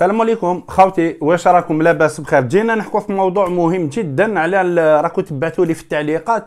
السلام عليكم خوتي واش راكم لاباس بخير جينا نحكوا في موضوع مهم جدا على راكم تبعتوا لي في التعليقات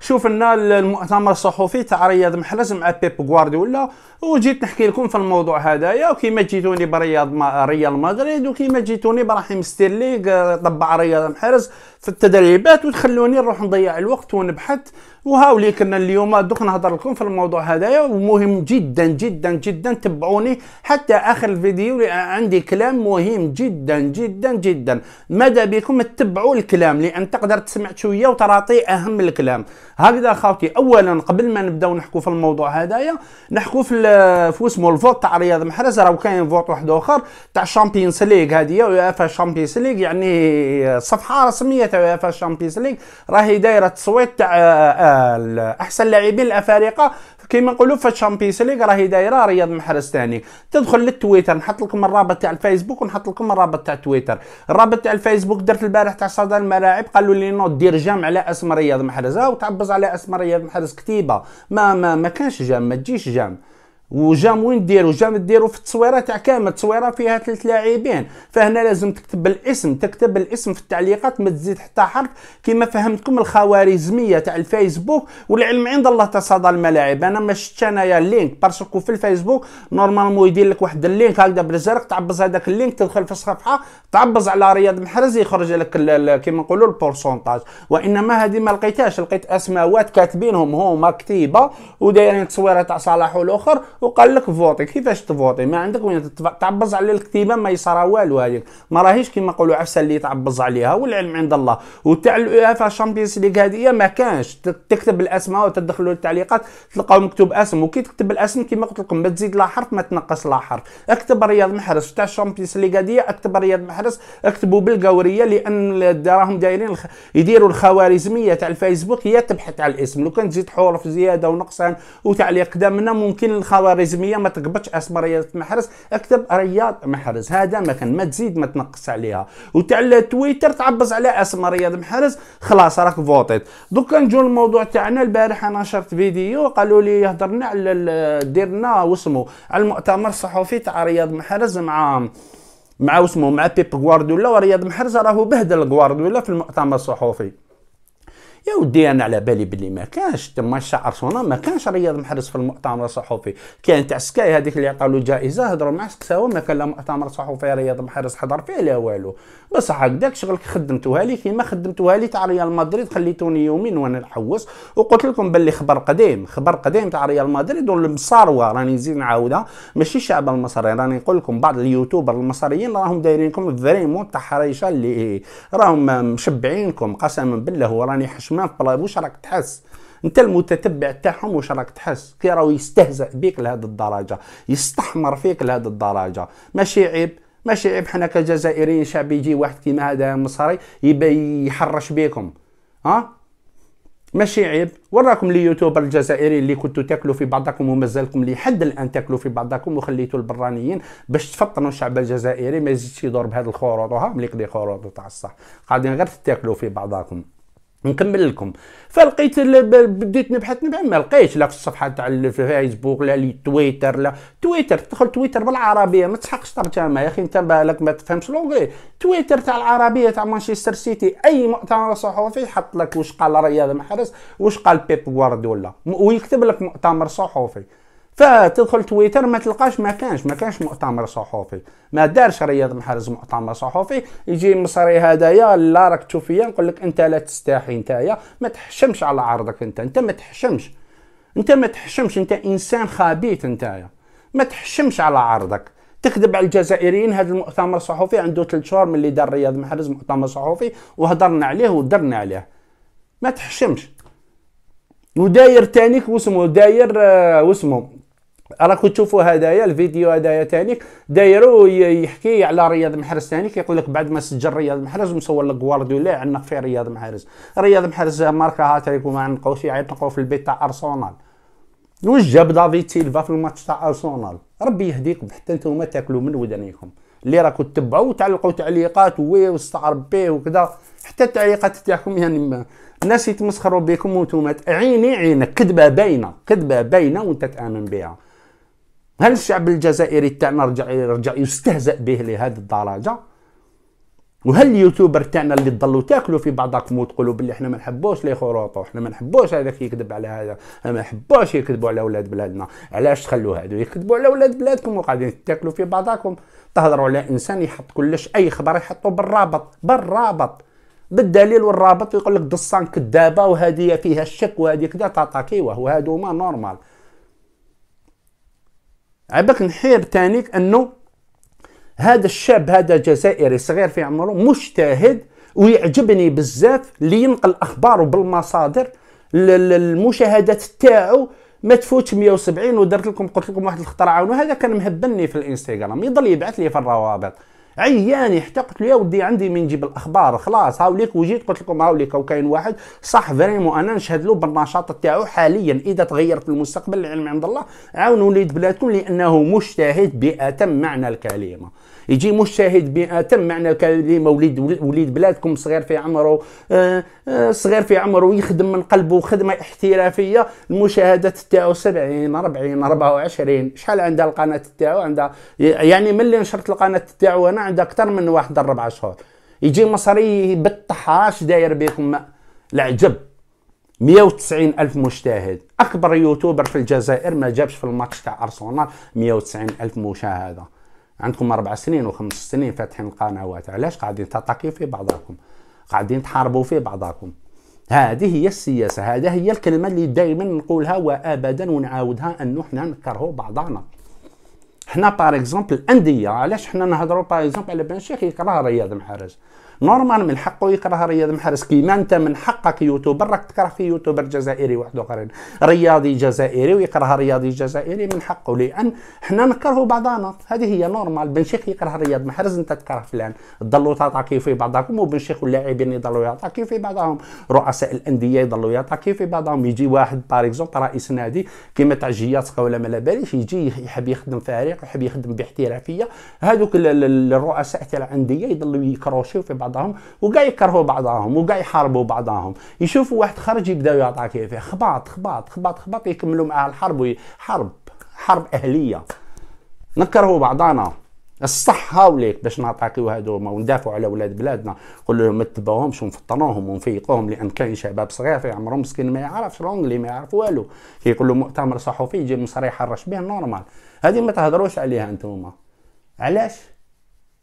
شوف لنا المؤتمر الصحفي تاع رياض محرز مع بيب غوارديولا وجيت نحكي لكم في الموضوع هذايا وكيما جيتوني برياض ما ريال مدريد وكيما جيتوني براحيم ستيرليغ آه، طبع رياض محرز في التدريبات وتخلوني نروح نضيع الوقت ونبحث وهاولي كنا اليوم دوك نهضر لكم في الموضوع هذايا ومهم جدا جدا جدا تبعوني حتى اخر الفيديو عندي كلام مهم جدا جدا جدا ماذا بكم تتبعوا الكلام لان تقدر تسمع شويه وتراطي اهم الكلام هكذا خاوتي اولا قبل ما نبداو نحكوا في الموضوع هذايا نحكوا في في اسمه الفوت تاع رياض محرز راه كاين فوت واحد اخر تاع شامبيونز ليغ هذه يافا شامبيونز ليغ يعني صفحه رسميه تاع يافا شامبيونز ليغ راهي دايره تصويت تاع آه، آه، احسن لاعبين الافارقه كيما نقولوا في الشامبيونز ليغ راهي دايره رياض محرز ثاني تدخل للتويتر نحط لكم الرابط تاع الفيسبوك ونحط لكم الرابط تاع تويتر الرابط تاع الفيسبوك درت البارح تاع صدى الملاعب قالوا لي نو دير جام على اسم رياض محرز وتعبر يحافظ على اسمريه محرز كتيبه ما ما ما كانش جام ما تجيش جام وجام وين ديروا جام ديروا في التصويره تاع كامل التصويره فيها ثلاث لاعبين فهنا لازم تكتب الاسم تكتب الاسم في التعليقات ما تزيد حتى حرف كما فهمتكم الخوارزميه تاع الفيسبوك والعلم عند الله تصادى الملاعب انا ما شفتش انايا اللينك باسكو في الفيسبوك نورمالمون يدير لك واحد اللينك هكذا بالزرق تعبز هذاك اللينك تدخل في الصفحه تعبز على رياض محرز يخرج لك كما نقولوا البورسونتاج وانما هذه ما لقيتهاش لقيت اسماوات كاتبينهم هما كتيبه ودايرين تصويره تاع صلاح والاخر وقال لك فوتي كيفاش تفوتي ما عندك وين تعبز على الكتيبه ما يصرا والو هذيك ما راهيش كيما نقولوا عفسه اللي تعبز عليها والعلم عند الله وتاع اليوفا شامبيونز ليغ هذه ما كانش تكتب الاسماء وتدخلوا التعليقات تلقاو مكتوب اسم وكي تكتب الاسم كيما قلت لكم ما تزيد لا حرف ما تنقص لا حرف اكتب رياض محرز تاع الشامبيونز ليغ هذه اكتب رياض محرز اكتبوا بالقوريه لان راهم دايرين الخ... يديروا الخوارزميه تاع الفيسبوك هي تبحث على الاسم لو كان تزيد حروف زياده ونقصان وتعليق دامنا ممكن الخوارزميه خوارزميه ما تقبضش اسم رياض محرز اكتب رياض محرز هذا ما كان ما تزيد ما تنقص عليها وتاع تويتر تعبز على اسم رياض محرز خلاص راك فوتيت دوكا نجو الموضوع تاعنا البارح انا نشرت فيديو قالوا لي يهضرنا على ديرنا واسمو على المؤتمر الصحفي تاع رياض محرز مع مع اسمه مع بيب غوارديولا ورياض محرز راهو بهدل غوارديولا في المؤتمر الصحفي يا ودي انا على بالي باللي ما كانش تما تاع ارسنال ما كانش رياض محرز في المؤتمر الصحفي كان تاع سكاي هذيك اللي عطاو له جائزه هضروا مع سكساوه ما كان لا مؤتمر صحفي رياض محرز حضر فيه لا والو بصح هكذاك شغلك خدمتوها لي كيما خدمتوها لي تاع ريال مدريد خليتوني يومين وانا نحوس وقلت لكم باللي خبر قديم خبر قديم تاع ريال مدريد والمصاروه راني نزيد نعاودها ماشي الشعب المصري راني نقول لكم بعض اليوتيوبر المصريين راهم دايرينكم فريمون تحريشه اللي راهم مشبعينكم قسما بالله وراني حشم ما بلاي واش راك تحس انت المتتبع تاعهم واش راك تحس كي راهو يستهزأ بك لهذه الدرجه يستحمر فيك لهذه الدرجه ماشي عيب ماشي عيب حنا كجزائريين شعب يجي واحد كيما هذا مصري يبي يحرش بكم ها ماشي عيب وراكم اليوتيوبر الجزائري اللي كنتو تاكلوا في بعضكم ومازالكم لحد الان تاكلوا في بعضكم وخليتوا البرانيين باش تفطنوا الشعب الجزائري ما يزيدش يدور بهذا الخروط وها مليك دي خروط تاع الصح قاعدين غير تاكلوا في بعضكم نكمل لكم فلقيت بديت نبحث نبحث ما لقيتش لا في الصفحه تاع الفيسبوك لا التويتر لا تويتر تدخل تويتر بالعربيه ما تسحقش ترجمه يا اخي انت بالك ما تفهمش لونغي تويتر تاع العربيه تاع مانشستر سيتي اي مؤتمر صحفي يحط لك واش قال رياض محرز واش قال بيب غوارديولا ويكتب لك مؤتمر صحفي فتدخل تويتر ما تلقاش ما كانش ما كانش مؤتمر صحفي ما دارش رياض محرز مؤتمر صحفي يجي مصري هدايا لا راك توفيا نقول لك انت لا تستحي نتايا ما تحشمش على عرضك انت انت ما تحشمش انت ما تحشمش انت انسان خبيث نتايا ما تحشمش على عرضك تكذب على الجزائريين هذا المؤتمر الصحفي عنده ثلاث شهور من اللي دار رياض محرز مؤتمر صحفي وهضرنا عليه ودرنا عليه ما تحشمش وداير تانيك واسمه داير آه، واسمه راكم تشوفوا هدايا الفيديو هدايا تاني دايرو يحكي على رياض محرز تاني كيقول لك بعد ما سجل رياض محرز مصور لك غوارديولا عنق في رياض محرز رياض محرز ماركا هاتريك وما عنقوش يعتقوا في البيت تاع ارسنال واش جاب دافيد سيلفا في الماتش تاع ارسنال ربي يهديكم حتى نتوما تاكلوا من ودانيكم اللي راكم تتبعوا وتعلقوا تعليقات وي واستعرب به وكذا حتى التعليقات تاعكم يعني الناس يتمسخروا بكم وانتم عيني عينك كذبه باينه كذبه باينه وانت تامن بها هل الشعب الجزائري تاعنا رجع يرجع يستهزأ به لهذه الدرجه وهل اليوتيوبر تاعنا اللي تضلوا تاكلوا في بعضكم وتقولوا باللي احنا ما نحبوش لي خروطو احنا ما نحبوش هذاك يكذب على هذا ما نحبوش يكذبوا على ولاد بلادنا علاش تخلوا هادو يكذبوا على ولاد بلادكم وقاعدين تاكلوا في بعضكم تهضروا على انسان يحط كلش اي خبر يحطوا بالرابط بالرابط بالدليل والرابط ويقول لك دصان كذابه وهذه فيها الشك وهذه كذا وهو وهادو ما نورمال عباك نحير تانيك انه هذا الشاب هذا جزائري صغير في عمره مجتهد ويعجبني بزاف اللي ينقل اخباره بالمصادر المشاهدات تاعو ما تفوتش 170 ودرت لكم قلت لكم واحد الخطره عاونوا هذا كان مهبلني في الانستغرام يضل يبعث لي في الروابط عياني حتى قلت له يا ودي عندي من نجيب الاخبار خلاص هاوليك وجيت قلت لكم هاوليك وكاين واحد صح فريمون انا نشهد له بالنشاط تاعو حاليا اذا تغير في المستقبل العلم عند الله عاونوا وليد بلادكم لانه مجتهد باتم معنى الكلمه يجي مجتهد باتم معنى الكلمه وليد وليد بلادكم صغير في عمره آه، آه، صغير في عمره يخدم من قلبه خدمه احترافيه المشاهدات تاعو 70 40 24 شحال عندها القناه تاعو عندها يعني ملي نشرت القناه تاعو انا عنده اكثر من واحد اربع شهور يجي مصري بالطحاش داير بكم العجب 190 ألف مشاهد أكبر يوتيوبر في الجزائر ما جابش في الماتش تاع أرسنال 190 ألف مشاهدة عندكم أربع سنين وخمس سنين فاتحين القنوات علاش قاعدين تتاكي في بعضكم قاعدين تحاربوا في بعضكم هذه هي السياسة هذه هي الكلمة اللي دائما نقولها وأبدا ونعاودها أنه حنا نكرهوا بعضنا حنا باغ اكزومبل الانديه علاش حنا نهضروا باغ اكزومبل على بن شيخ يكره رياض محرز نورمال من حقه يكره رياض محرز كيما انت من حقك يوتيوبر راك تكره في يوتيوبر جزائري واحد اخرين رياضي جزائري ويكره رياضي جزائري من حقه لان حنا نكرهوا بعضنا هذه هي نورمال بن شيخ يكره رياض محرز انت تكره فلان تضلوا تعطي في بعضكم وبن شيخ واللاعبين يضلوا يعطي في بعضهم رؤساء الانديه يضلوا يعطي في بعضهم يجي واحد باغ اكزومبل رئيس نادي كيما تاع جياسكا ولا ما باليش يجي يحب يخدم فريق يحب يخدم باحترافيه هذوك الرؤساء تاع الانديه يضلوا يكروشيو في بعض بعضهم وقاع يكرهوا بعضهم وقاع يحاربوا بعضهم يشوفوا واحد خرج يبداو يعطى فيه خباط خباط خباط خباط يكملوا معاه الحرب حرب حرب اهليه نكرهوا بعضنا الصح هاوليك باش نعطاكيو هذوما وندافعوا على ولاد بلادنا نقول لهم ما تبعوهمش ونفطنوهم ونفيقوهم لان كاين شباب صغير في عمرهم مسكين ما يعرفش لونجلي ما يعرف والو كيقول له مؤتمر صحفي يجي مصريح الرش به نورمال هذه ما تهضروش عليها انتوما علاش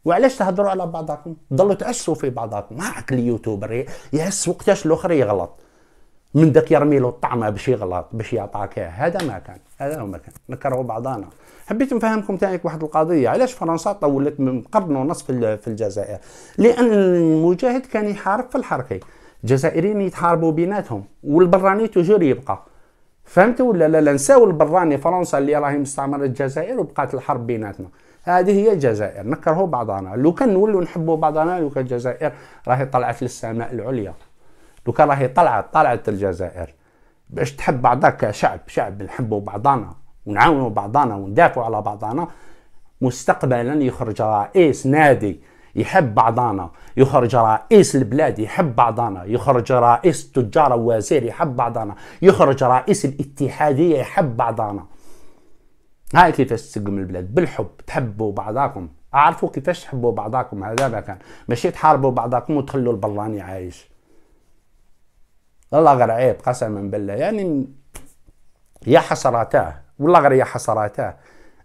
وعلاش تهضروا على بعضكم ضلوا تعسوا في بعضكم ما اليوتيوبر يعس وقتاش الاخر يغلط من داك يرمي له الطعمه باش يغلط باش يعطاك هذا ما كان هذا ما كان نكرهوا بعضانا حبيت نفهمكم تاعك واحد القضيه علاش فرنسا طولت من قرن ونص في الجزائر لان المجاهد كان يحارب في الحركه الجزائريين يتحاربوا بيناتهم والبراني توجور يبقى فهمتوا ولا لا لا نساو البراني فرنسا اللي راهي مستعمره الجزائر وبقات الحرب بيناتنا هذه هي الجزائر نكرهوا بعضنا لو كان نولوا نحبوا بعضنا لو كان الجزائر راهي طلعت للسماء العليا لو كان راهي طلعت طلعت الجزائر باش تحب بعضك كشعب شعب نحبوا بعضنا ونعاونوا بعضنا وندافعوا على بعضنا مستقبلا يخرج رئيس نادي يحب بعضنا يخرج رئيس البلاد يحب بعضنا يخرج رئيس التجار ووزير يحب بعضنا يخرج رئيس الاتحادية يحب بعضنا هاي كيفاش تسقم البلاد بالحب تحبوا بعضاكم اعرفوا كيفاش تحبوا بعضاكم هذا ما كان ماشي تحاربوا بعضاكم وتخلوا البراني عايش الله غير عيب قسما بالله يعني يا حسراته والله غير يا حسراته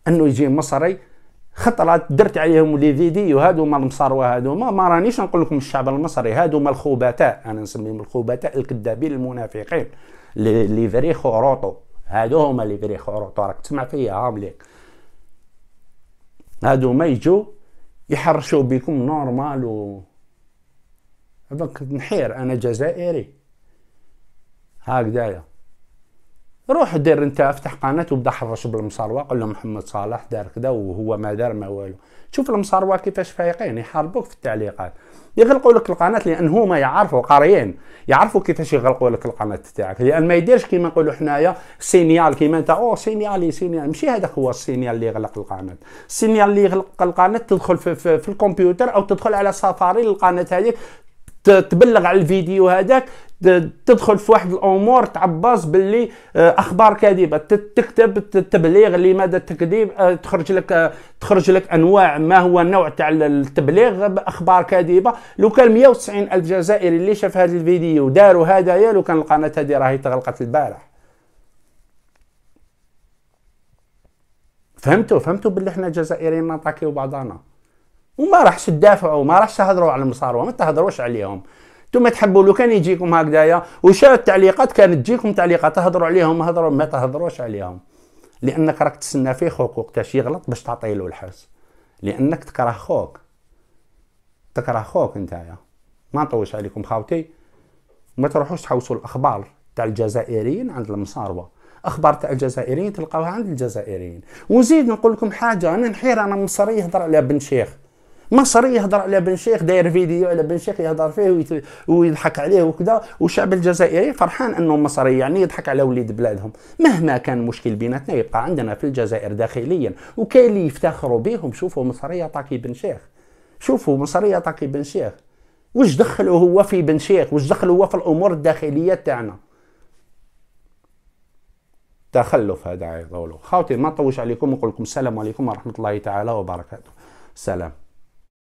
انه يجي مصري خطرات درت عليهم لي فيديو هادو ما المصاروه هادو ما, ما رانيش نقول لكم الشعب المصري هادو ما الخوباتاء انا نسميهم الخوباتاء الكذابين المنافقين لي فري خروطو هادو هما لي بري خروطو راك تسمع فيا ها ليك هادو ما يجو يحرشو بكم نورمال و هذاك نحير انا جزائري هكذايا روح دير انت افتح قناه وبدا حرش بالمصاروه قول لهم محمد صالح دار كذا وهو ما دار ما والو شوف المصاروه كيفاش فايقين يحاربوك في التعليقات يغلقوا لك القناه لان هما يعرفوا قاريين يعرفوا كيفاش يغلقوا لك القناه تاعك لان ما يديرش كيما نقولوا حنايا سينيال كيما انت او سينيالي سينيال ماشي هذاك هو السينيال اللي يغلق القناه السينيال اللي يغلق القناه تدخل في, في, في الكمبيوتر او تدخل على سفاري للقناه هذيك تبلغ على الفيديو هذاك تدخل في واحد الامور تعباس باللي آه، اخبار كاذبه تكتب التبليغ لماذا التكذيب آه، تخرج لك آه، تخرج لك انواع ما هو النوع تاع التبليغ باخبار كاذبه لو كان 190 الف جزائري اللي شاف هذا الفيديو وداروا هدايا لو كان القناه هذه راهي تغلقت البارح فهمتوا فهمتوا باللي احنا جزائريين نطاكيو بعضنا وما راحش تدافعوا وما راحش تهضروا على المصاروه ما تهضروش عليهم انتم تحبوا لو كان يجيكم هكذايا وشا التعليقات كانت تجيكم تعليقات تهضروا عليهم هضروا ما تهضروش عليهم لانك راك تسنى فيه خوك تاع شي غلط باش تعطي له الحبس لانك تكره خوك تكره خوك نتايا ما نطولش عليكم خاوتي ما تروحوش تحوسوا الاخبار تاع الجزائريين عند المصاروه اخبار تاع الجزائريين تلقاوها عند الجزائريين ونزيد نقول لكم حاجه انا نحير انا مصري يهضر على بن شيخ مصري يهضر على بن شيخ داير فيديو على بن شيخ يهضر فيه ويضحك عليه وكذا والشعب الجزائري فرحان انه مصري يعني يضحك على وليد بلادهم مهما كان مشكل بيناتنا يبقى عندنا في الجزائر داخليا وكاين اللي يفتخروا بهم شوفوا مصري طاكي بن شيخ شوفوا مصري طاكي بن شيخ واش دخله هو في بن شيخ واش دخله هو في الامور الداخليه تاعنا تخلف هذا عيطولو خاوتي ما نطولش عليكم ونقول لكم السلام عليكم ورحمه الله تعالى وبركاته سلام